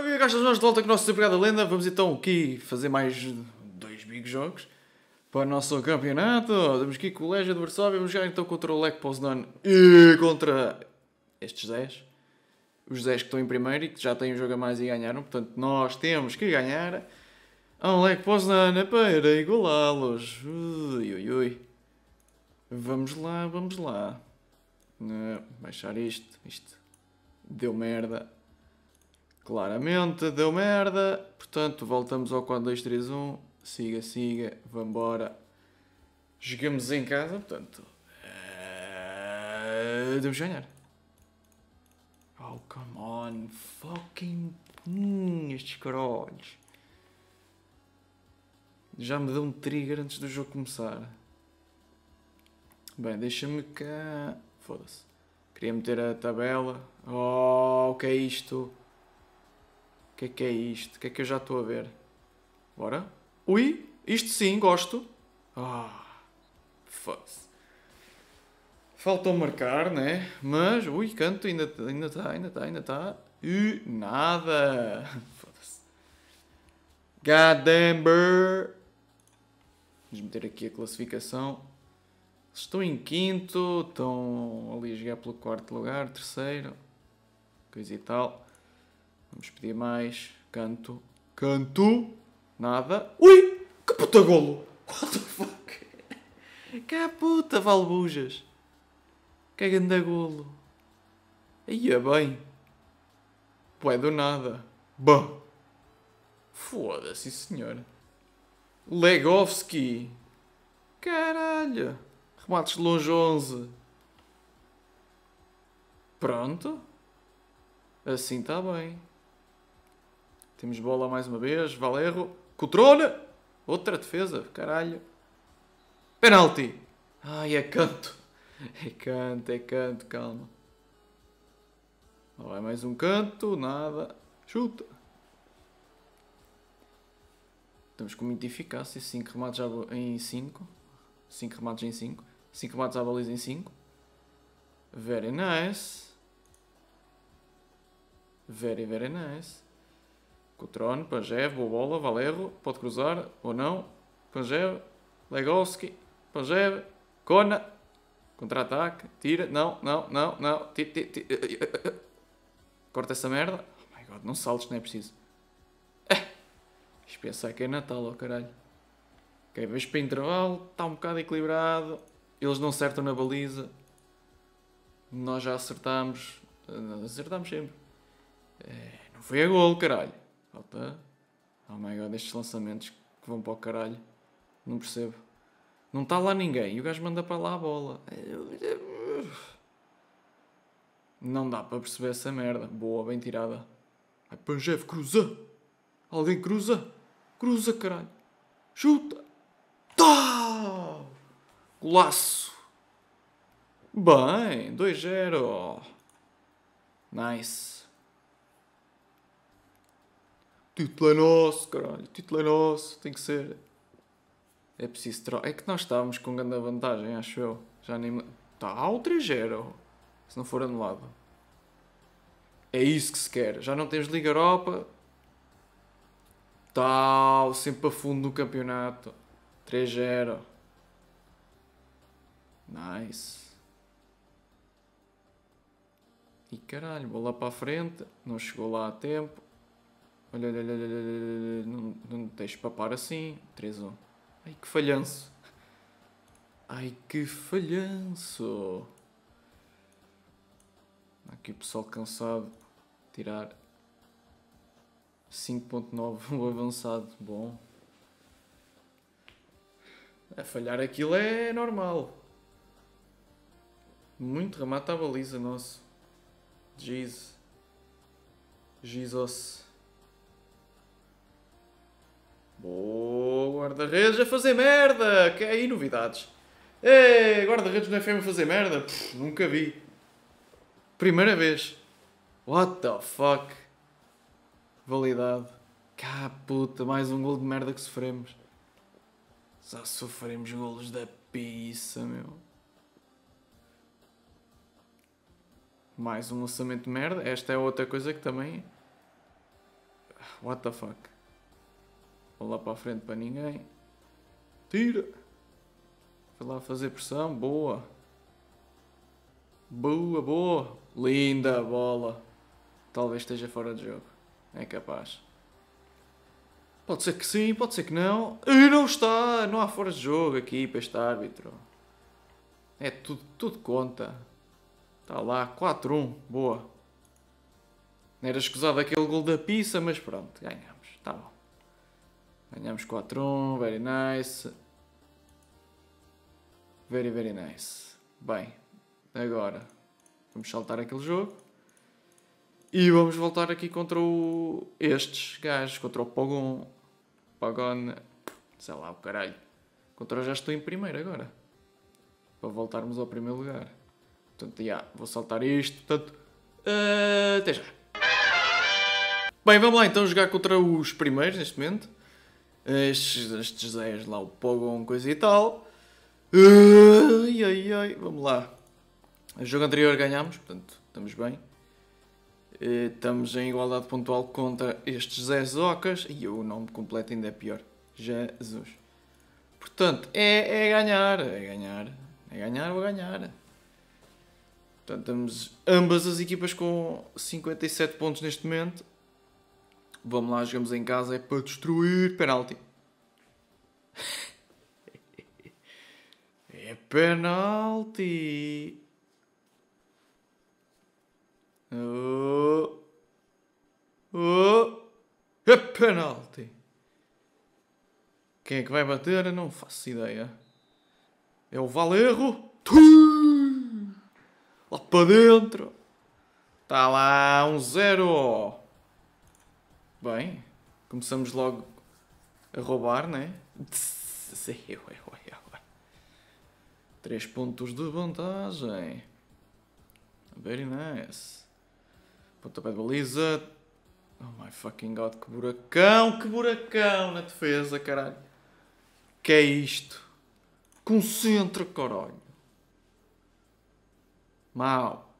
Para que gastas nós de volta com o nosso desempregado da lenda, vamos então aqui fazer mais dois big jogos para o nosso campeonato. Temos aqui Colégio de Varsóvia, vamos jogar então contra o Lech Poznan e contra estes 10. Os 10 que estão em primeiro e que já têm um jogo a mais e ganharam, portanto nós temos que ganhar ao Lech Poznan para igualá-los. Ui, ui, ui. Vamos lá, vamos lá. Eh, baixar isto, isto deu merda. Claramente deu merda. Portanto, voltamos ao 4, 2, 3, 1. Siga, siga, vambora. Jogamos em casa, portanto. Uh, eh, devemos ganhar. Oh, come on. Fucking. Hum, estes carolhos. Já me deu um trigger antes do jogo começar. Bem, deixa-me cá. Foda-se. Queria meter a tabela. Oh, o que é isto? que é que é isto? O que é que eu já estou a ver? Bora. Ui, isto sim, gosto. Ah, foda-se. Faltou marcar, né? Mas, ui, canto, ainda, ainda está, ainda está, ainda está. E nada. Foda-se. Godamber. Vamos meter aqui a classificação. Estou em quinto, estão ali a jogar pelo quarto lugar, terceiro, coisa e tal. Vamos pedir mais. Canto. Canto. Nada. Ui! Que puta golo! What the fuck? Que puta valbujas! Que grande golo! Ia é bem! Pô, é do nada! Bah! Foda-se, senhor! Legovski! Caralho! Remates de longe 11! Pronto? Assim está bem. Temos bola mais uma vez. Valerro. Cotrona. Outra defesa. Caralho. Penalti. Ai, é canto. É canto, é canto. Calma. Vai mais um canto. Nada. Chuta. Estamos com muita eficácia. 5 remates em 5. 5 remates em 5. 5 remates à baliza em 5. Very nice. Very, very nice. Cotrone, Panjev, boa bola, Valerro, pode cruzar ou não. Panjev, Legowski, Panjev, Kona, contra-ataque, tira, não, não, não, não, tira, tira, tira. Eh, eh, eh, corta essa merda. Oh my god, não saltes, não é preciso. Ah, pensar que é Natal, oh caralho. Ok, vejo para intervalo, está um bocado equilibrado, eles não acertam na baliza. Nós já acertamos, acertamos sempre. É, não foi a gol, caralho. What Oh my god, estes lançamentos que vão para o caralho. Não percebo. Não está lá ninguém e o gajo manda para lá a bola. Não dá para perceber essa merda. Boa, bem tirada. Ai, Panjev, cruza! Alguém cruza? Cruza, caralho! Chuta! Tá! Golaço! Bem, 2-0. Nice. Título é nosso, caralho. Título é nosso. Tem que ser. É preciso trocar. É que nós estávamos com grande vantagem, acho eu. Já nem. Está ao 3-0. Se não for anulado. É isso que se quer. Já não tens Liga Europa. Tal, sempre a fundo do campeonato. 3-0. Nice. E caralho, bola para a frente. Não chegou lá a tempo. Olha, olha, olha, olha, não, não deixes papar assim. 3-1. Ai que falhanço. Ai que falhanço. Aqui o pessoal cansado. Tirar 5.9, O avançado. Bom. A falhar aquilo é normal. Muito remata a baliza nosso. Jeez. Jesus. Boa, guarda-redes a fazer merda! Que é aí novidades. Ei, guarda-redes no FM a fazer merda? nunca vi. Primeira vez. What the fuck? Validade. Cá puta, mais um gol de merda que sofremos. Só sofremos golos da pizza, meu. Mais um lançamento de merda. Esta é outra coisa que também. What the fuck? Vou lá para a frente para ninguém. Tira! Foi lá fazer pressão, boa. Boa, boa. Linda bola. Talvez esteja fora de jogo. É capaz. Pode ser que sim, pode ser que não. E não está! Não há fora de jogo aqui para este árbitro. É tudo, tudo conta. Está lá, 4-1. Boa. Não era escusado aquele gol da pizza, mas pronto, ganhamos. Está bom. Ganhamos 4-1, very nice. Very, very nice. Bem, agora vamos saltar aquele jogo. E vamos voltar aqui contra o... estes gajos, contra o Pogon. Pogon, sei lá o caralho. Contra o já estou em primeiro agora. Para voltarmos ao primeiro lugar. Portanto, já, vou saltar isto. Portanto, uh, até já. Bem, vamos lá então jogar contra os primeiros neste momento estes, estes lá, o Pogon, coisa e tal. Ai, ai, ai, vamos lá. O jogo anterior ganhámos, portanto, estamos bem. Eh, estamos em igualdade pontual contra estes Zé Zocas. E o nome completo ainda é pior. Jesus. Portanto, é, é ganhar, é ganhar. É ganhar ou ganhar. Portanto, estamos ambas as equipas com 57 pontos neste momento. Vamos lá, jogamos em casa, é para destruir. Penalti. É penalti. Oh. Oh. É penalti. Quem é que vai bater? Eu não faço ideia. É o Valerro. Lá para dentro. Está lá, um zero. Bem, começamos logo a roubar, né? Três pontos de vantagem. Very nice. Pontapé de baliza. Oh my fucking god, que buracão, que buracão na defesa, caralho. Que é isto? Concentra, caralho. Mal.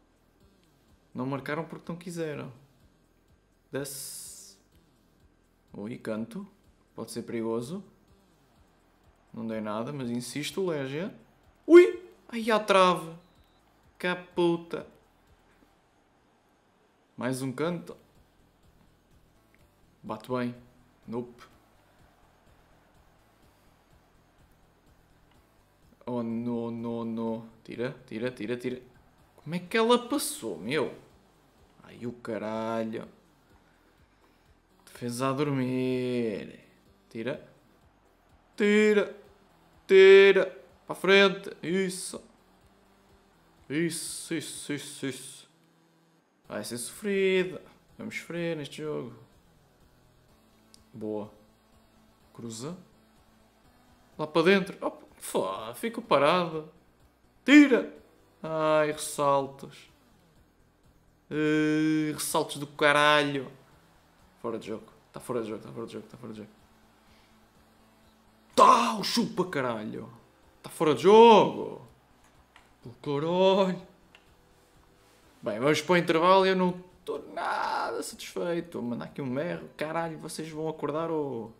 Não marcaram porque não quiseram. Desce. Ui, canto Pode ser perigoso. Não dei nada, mas insisto, Légia. Ui! Aí a trave. Caputa. Mais um canto. Bate bem. Nope. Oh, no, no, no. Tira, tira, tira, tira. Como é que ela passou, meu? Ai, o caralho. Fez a dormir. Tira. Tira. Tira. Para frente. Isso. Isso, isso, isso, isso. Vai ser sofrido. Vamos sofrer neste jogo. Boa. Cruza. Lá para dentro. Opa, fico parado. Tira. Ai, ressaltos. Uh, ressaltos do caralho. Fora de jogo. Está fora de jogo, está fora de jogo, está fora de jogo. Tau, o chupa caralho. Está fora de jogo. Pelo caralho. Bem, vamos para o intervalo e eu não estou nada satisfeito. Vou mandar aqui um merro. Caralho, vocês vão acordar ou...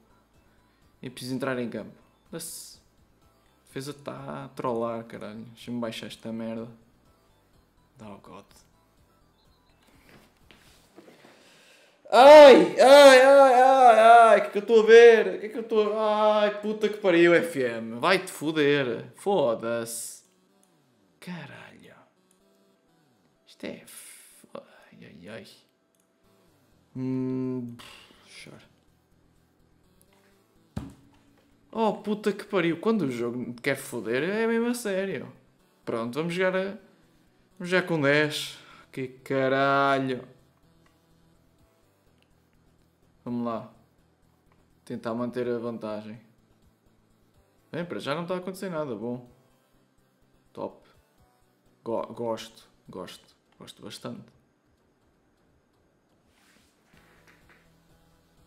Eu preciso entrar em campo. Defesa está a trollar, caralho. Deixa-me baixar esta merda. Dá o cote. Ai, ai, ai, ai, ai, o que é que eu estou a ver? O que é que eu estou a... Ai, puta que pariu, FM. Vai-te foder. Foda-se. Caralho. Isto é... Ai, ai, ai. Hum... Oh, puta que pariu. Quando o jogo quer foder, é mesmo a sério. Pronto, vamos jogar a... Vamos jogar com 10. Que caralho. Vamos lá. Tentar manter a vantagem. Bem, para já não está a acontecer nada. Bom. Top. Go gosto. Gosto. Gosto bastante.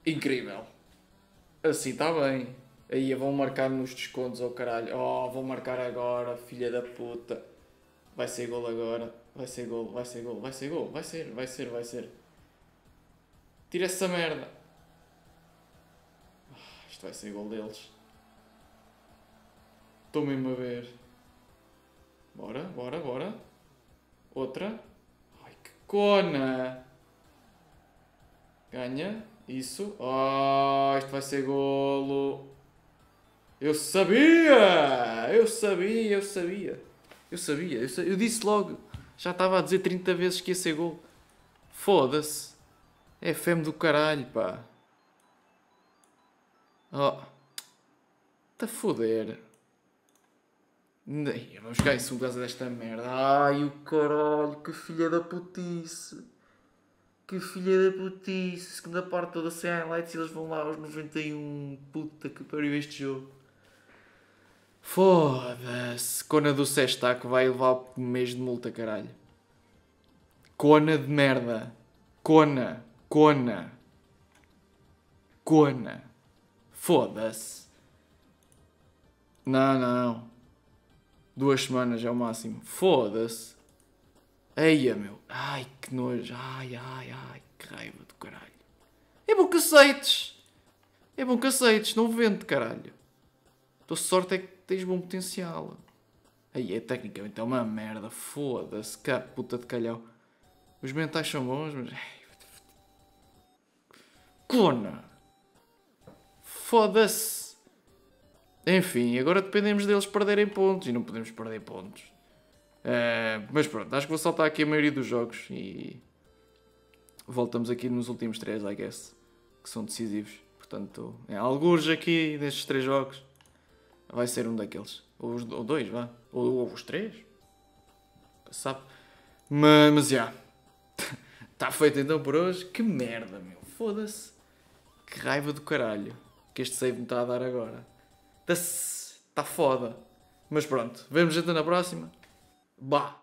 Incrível. Assim está bem. Aí vão marcar nos descontos ao oh caralho. Oh, vão marcar agora, filha da puta. Vai ser gol agora. Vai ser gol, vai ser gol, vai ser gol. Vai ser, vai ser, vai ser. Tira essa merda isto vai ser igual deles. Estou mesmo a ver. Bora, bora, bora. Outra. Ai, que cona! Ganha. Isso. Oh, isto vai ser golo. Eu sabia! Eu sabia, eu sabia. Eu sabia, eu, eu disse logo. Já estava a dizer 30 vezes que ia ser golo. Foda-se. É fêmea do caralho, pá. Oh. Tá foder. Vamos cá em segundo por causa desta merda. Ai, o caralho, que filha da putice. Que filha da putice. Segunda parte toda sem highlights e eles vão lá aos 91. Puta que pariu este jogo. Foda-se. Cona do que vai levar um mês de multa, caralho. Cona de merda. Cona. Cona. Cona. Foda-se. Não, não. Duas semanas é o máximo. Foda-se. Eia, meu. Ai, que nojo. Ai, ai, ai. Que raiva do caralho. É bom que aceites. É bom que aceites. Não vende, caralho. Tua sorte é que tens bom potencial. Aí é tecnicamente é uma merda. Foda-se. Cá, puta de calhau. Os mentais são bons, mas... Cona! Foda-se. Enfim, agora dependemos deles perderem pontos e não podemos perder pontos. Uh, mas pronto, acho que vou saltar aqui a maioria dos jogos e voltamos aqui nos últimos três, I guess, que são decisivos. Portanto, é, alguns aqui destes três jogos vai ser um daqueles. Ou, os, ou dois, vá. Ou, ou os três. Sabe? Mas, mas já. Está feito então por hoje. Que merda, meu. Foda-se. Que raiva do caralho que este save me está a dar agora. Está foda. Mas pronto, vemos então na próxima. Bah!